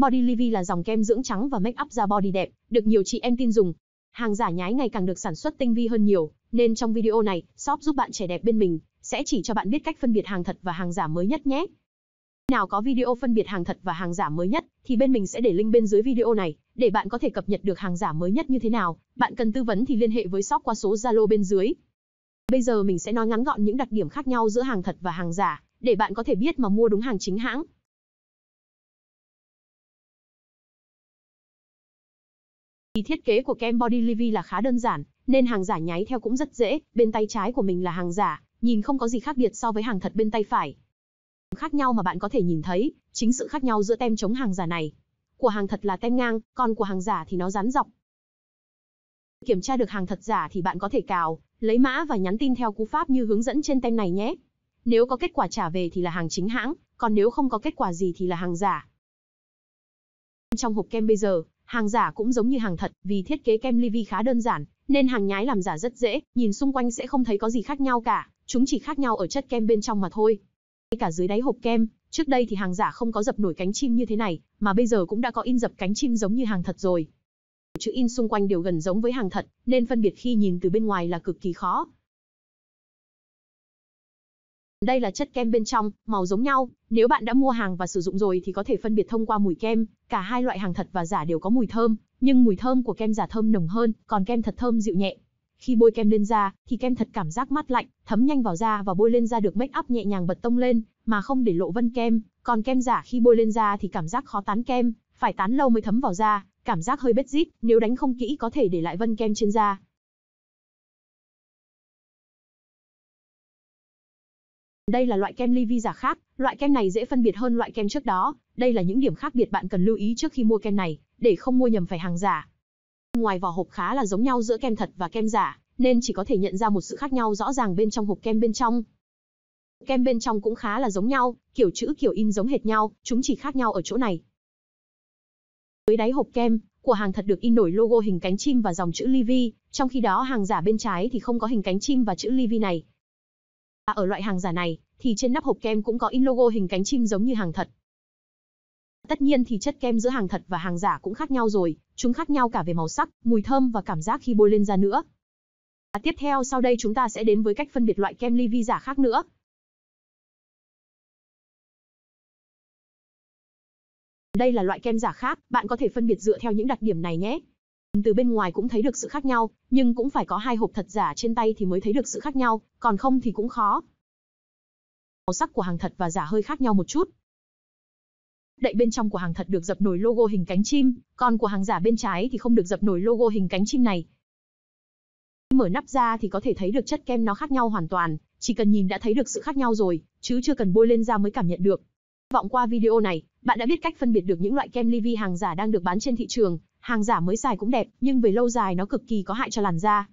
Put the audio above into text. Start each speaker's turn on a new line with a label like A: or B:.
A: Body Livy là dòng kem dưỡng trắng và make up da body đẹp, được nhiều chị em tin dùng. Hàng giả
B: nhái ngày càng được sản xuất tinh vi hơn nhiều, nên trong video này, shop giúp bạn trẻ đẹp bên mình sẽ chỉ cho bạn biết cách phân biệt hàng thật và hàng giả mới nhất nhé. Nào có video phân biệt hàng thật và hàng giả mới nhất thì bên mình sẽ để link bên dưới video này để bạn có thể cập nhật được hàng giả mới nhất như thế nào. Bạn cần tư vấn thì liên hệ với shop qua số Zalo bên dưới. Bây giờ mình sẽ nói ngắn gọn những đặc điểm khác nhau giữa
A: hàng thật và hàng giả để bạn có thể biết mà mua đúng hàng chính hãng. Ý thiết kế của kem Body Livy là khá
B: đơn giản, nên hàng giả nháy theo cũng rất dễ, bên tay trái của mình là hàng giả, nhìn không có gì khác biệt so với hàng thật bên tay phải. Khác nhau mà bạn có thể nhìn thấy, chính sự khác nhau giữa tem chống hàng giả này. Của hàng thật là tem ngang, còn của hàng giả thì nó dán dọc. Kiểm tra được hàng thật giả thì bạn có thể cào, lấy mã và nhắn tin theo cú pháp như hướng dẫn trên tem này nhé. Nếu có kết quả trả về thì là hàng chính hãng, còn nếu không có kết quả gì thì là hàng giả. Trong hộp kem bây giờ, Hàng giả cũng giống như hàng thật, vì thiết kế kem ly vi khá đơn giản, nên hàng nhái làm giả rất dễ, nhìn xung quanh sẽ không thấy có gì khác nhau cả, chúng chỉ khác nhau ở chất kem bên trong mà thôi. Ngay cả dưới đáy hộp kem, trước đây thì hàng giả không có dập nổi cánh chim như thế này, mà bây giờ cũng đã có in dập cánh chim giống như hàng thật rồi. Chữ in xung quanh đều gần giống với hàng thật, nên phân biệt khi nhìn từ bên ngoài là cực kỳ khó. Đây là chất kem bên trong, màu giống nhau, nếu bạn đã mua hàng và sử dụng rồi thì có thể phân biệt thông qua mùi kem, cả hai loại hàng thật và giả đều có mùi thơm, nhưng mùi thơm của kem giả thơm nồng hơn, còn kem thật thơm dịu nhẹ. Khi bôi kem lên da, thì kem thật cảm giác mát lạnh, thấm nhanh vào da và bôi lên da được make up nhẹ nhàng bật tông lên, mà không để lộ vân kem, còn kem giả khi bôi lên da thì cảm giác khó tán
A: kem, phải tán lâu mới thấm vào da, cảm giác hơi bết rít, nếu đánh không kỹ có thể để lại vân kem trên da. Đây là loại kem ly vi giả khác, loại kem này dễ phân biệt hơn loại kem trước đó, đây là những điểm khác biệt
B: bạn cần lưu ý trước khi mua kem này, để không mua nhầm phải hàng giả. Ngoài vỏ hộp khá là giống nhau giữa kem thật và kem giả, nên chỉ có thể nhận ra một sự khác nhau rõ ràng bên trong hộp kem bên trong. Kem bên trong cũng khá là giống nhau, kiểu chữ kiểu in giống hệt nhau, chúng chỉ khác nhau ở chỗ này. Dưới đáy hộp kem, của hàng thật được in nổi logo hình cánh chim và dòng chữ Livy, trong khi đó hàng giả bên trái thì không có hình cánh chim và chữ Livy này. À, ở loại hàng giả này, thì trên nắp hộp kem cũng có in logo hình cánh chim giống như hàng thật. Tất nhiên thì chất kem giữa hàng thật và hàng giả cũng khác nhau rồi, chúng khác nhau cả về màu sắc, mùi thơm và cảm giác khi bôi lên
A: da nữa. À, tiếp theo sau đây chúng ta sẽ đến với cách phân biệt loại kem ly vi giả khác nữa. Đây là loại kem giả khác, bạn có thể phân biệt dựa theo những đặc điểm này nhé. Từ bên ngoài cũng thấy được sự khác nhau,
B: nhưng cũng phải có hai hộp thật giả trên tay thì mới thấy được sự khác nhau, còn không thì cũng khó. Màu sắc của hàng thật và giả hơi khác nhau một chút. Đậy bên trong của hàng thật được dập nổi logo hình cánh chim, còn của hàng giả bên trái thì không được dập nổi logo hình cánh chim này. Mở nắp ra thì có thể thấy được chất kem nó khác nhau hoàn toàn, chỉ cần nhìn đã thấy được sự khác nhau rồi, chứ chưa cần bôi lên da mới cảm nhận được. Vọng qua video này, bạn đã biết cách phân biệt được những
A: loại kem Livy hàng giả đang được bán trên thị trường, hàng giả mới xài cũng đẹp, nhưng về lâu dài nó cực kỳ có hại cho làn da.